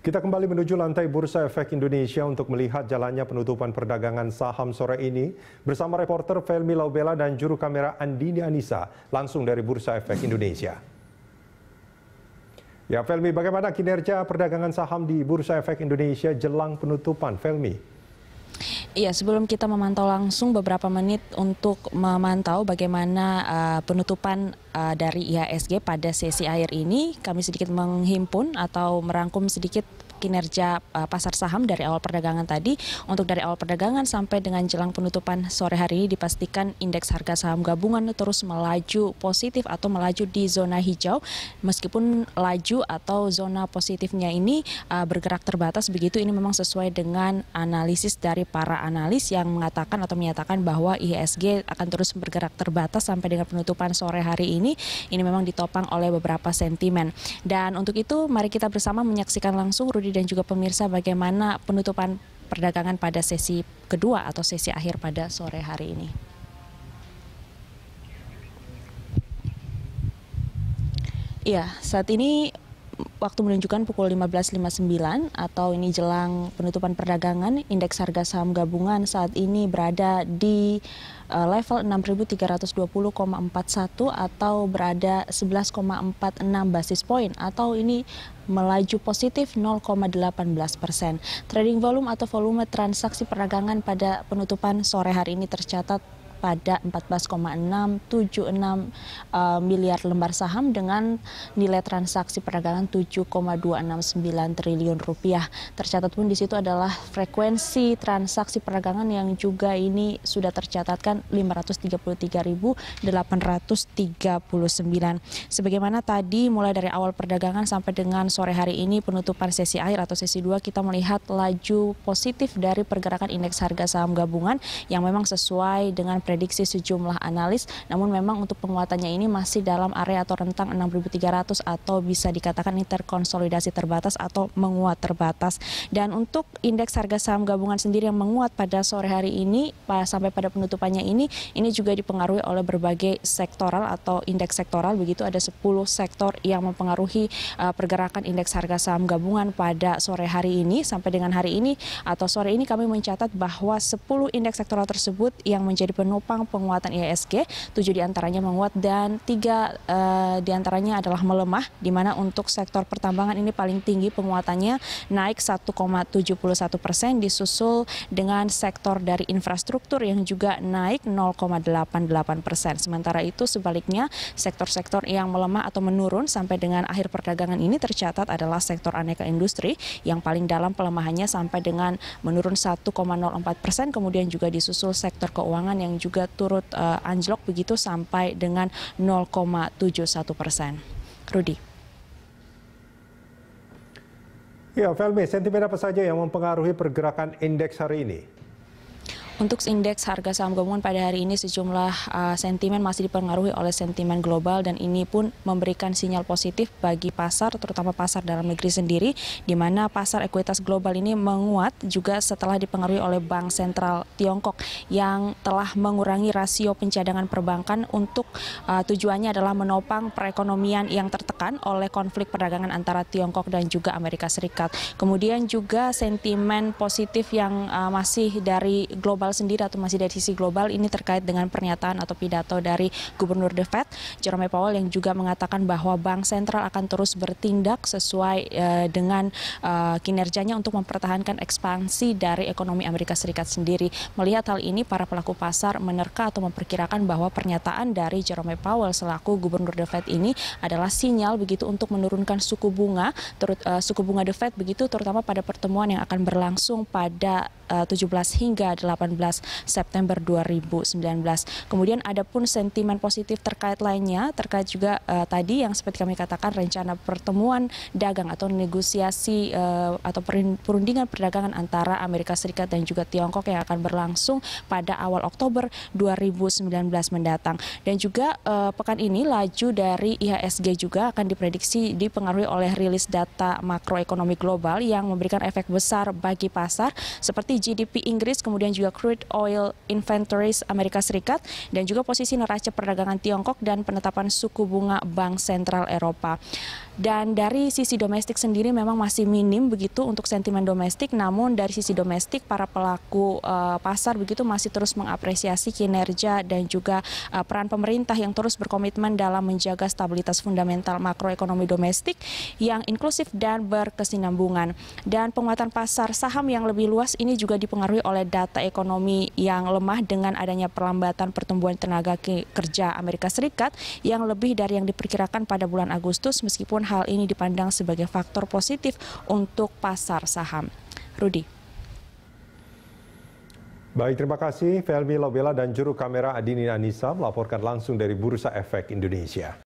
Kita kembali menuju lantai Bursa Efek Indonesia untuk melihat jalannya penutupan perdagangan saham sore ini bersama reporter Felmi Laubela dan juru kamera Andini Anissa langsung dari Bursa Efek Indonesia. Ya Felmi, bagaimana kinerja perdagangan saham di Bursa Efek Indonesia jelang penutupan Felmi? Iya, sebelum kita memantau langsung beberapa menit untuk memantau bagaimana uh, penutupan uh, dari IHSG pada sesi akhir ini, kami sedikit menghimpun atau merangkum sedikit kinerja eh, pasar saham dari awal perdagangan tadi. Untuk dari awal perdagangan sampai dengan jelang penutupan sore hari ini dipastikan indeks harga saham gabungan terus melaju positif atau melaju di zona hijau. Meskipun laju atau zona positifnya ini eh, bergerak terbatas begitu ini memang sesuai dengan analisis dari para analis yang mengatakan atau menyatakan bahwa IHSG akan terus bergerak terbatas sampai dengan penutupan sore hari ini. Ini memang ditopang oleh beberapa sentimen. Dan untuk itu mari kita bersama menyaksikan langsung Rudi Yudi dan juga pemirsa bagaimana penutupan perdagangan pada sesi kedua atau sesi akhir pada sore hari ini. Iya, saat ini waktu menunjukkan pukul 15.59 atau ini jelang penutupan perdagangan, indeks harga saham gabungan saat ini berada di uh, level 6.320,41 atau berada 11,46 basis point atau ini melaju positif 0,18 persen. Trading volume atau volume transaksi perdagangan pada penutupan sore hari ini tercatat pada 14,676 uh, eh, miliar lembar saham dengan nilai transaksi perdagangan 7,269 triliun rupiah. Tercatat pun di situ adalah frekuensi transaksi perdagangan yang juga ini sudah tercatatkan 533.839. Sebagaimana tadi mulai dari awal perdagangan sampai dengan sore hari ini penutupan sesi akhir atau sesi 2 kita melihat laju positif dari pergerakan indeks harga saham gabungan yang memang sesuai dengan prediksi sejumlah analis. Namun memang untuk penguatannya ini masih dalam area atau rentang 6.300 atau bisa dikatakan ini terkonsolidasi terbatas atau menguat terbatas. Dan untuk indeks harga saham gabungan sendiri yang menguat pada sore hari ini sampai pada penutupannya ini ini juga dipengaruhi oleh berbagai sektoral atau indeks sektoral begitu ada 10 sektor yang mempengaruhi e, pergerakan indeks harga saham gabungan pada sore hari ini sampai dengan hari ini atau sore ini kami mencatat bahwa 10 indeks sektoral tersebut yang menjadi penuh menopang penguatan IHSG, tujuh diantaranya menguat dan tiga uh, diantaranya adalah melemah, di mana untuk sektor pertambangan ini paling tinggi penguatannya naik 1,71 persen, disusul dengan sektor dari infrastruktur yang juga naik 0,88 persen. Sementara itu sebaliknya sektor-sektor yang melemah atau menurun sampai dengan akhir perdagangan ini tercatat adalah sektor aneka industri yang paling dalam pelemahannya sampai dengan menurun 1,04 persen, kemudian juga disusul sektor keuangan yang juga juga turut uh, anjlok begitu sampai dengan 0,71 persen. Rudi. Ya, Felmi, sentimen apa saja yang mempengaruhi pergerakan indeks hari ini? Untuk indeks harga saham gabungan pada hari ini sejumlah uh, sentimen masih dipengaruhi oleh sentimen global dan ini pun memberikan sinyal positif bagi pasar terutama pasar dalam negeri sendiri di mana pasar ekuitas global ini menguat juga setelah dipengaruhi oleh Bank Sentral Tiongkok yang telah mengurangi rasio pencadangan perbankan untuk uh, tujuannya adalah menopang perekonomian yang tertekan oleh konflik perdagangan antara Tiongkok dan juga Amerika Serikat. Kemudian juga sentimen positif yang uh, masih dari global global sendiri atau masih dari sisi global ini terkait dengan pernyataan atau pidato dari Gubernur The Fed, Jerome Powell yang juga mengatakan bahwa bank sentral akan terus bertindak sesuai uh, dengan uh, kinerjanya untuk mempertahankan ekspansi dari ekonomi Amerika Serikat sendiri. Melihat hal ini, para pelaku pasar menerka atau memperkirakan bahwa pernyataan dari Jerome Powell selaku Gubernur The Fed ini adalah sinyal begitu untuk menurunkan suku bunga, terut, uh, suku bunga The Fed begitu terutama pada pertemuan yang akan berlangsung pada 17 hingga 18 September 2019. Kemudian ada pun sentimen positif terkait lainnya terkait juga uh, tadi yang seperti kami katakan rencana pertemuan dagang atau negosiasi uh, atau perundingan perdagangan antara Amerika Serikat dan juga Tiongkok yang akan berlangsung pada awal Oktober 2019 mendatang. Dan juga uh, pekan ini laju dari IHSG juga akan diprediksi dipengaruhi oleh rilis data makroekonomi global yang memberikan efek besar bagi pasar seperti GDP Inggris kemudian juga crude crude oil inventories Amerika Serikat dan juga posisi neraca perdagangan Tiongkok dan penetapan suku bunga Bank Sentral Eropa. Dan dari sisi domestik sendiri memang masih minim begitu untuk sentimen domestik, namun dari sisi domestik para pelaku uh, pasar begitu masih terus mengapresiasi kinerja dan juga uh, peran pemerintah yang terus berkomitmen dalam menjaga stabilitas fundamental makroekonomi domestik yang inklusif dan berkesinambungan. Dan penguatan pasar saham yang lebih luas ini juga dipengaruhi oleh data ekonomi ekonomi yang lemah dengan adanya perlambatan pertumbuhan tenaga kerja Amerika Serikat yang lebih dari yang diperkirakan pada bulan Agustus meskipun hal ini dipandang sebagai faktor positif untuk pasar saham. Rudi. Baik, terima kasih Felmi Lobela dan juru kamera Adini Anissa melaporkan langsung dari Bursa Efek Indonesia.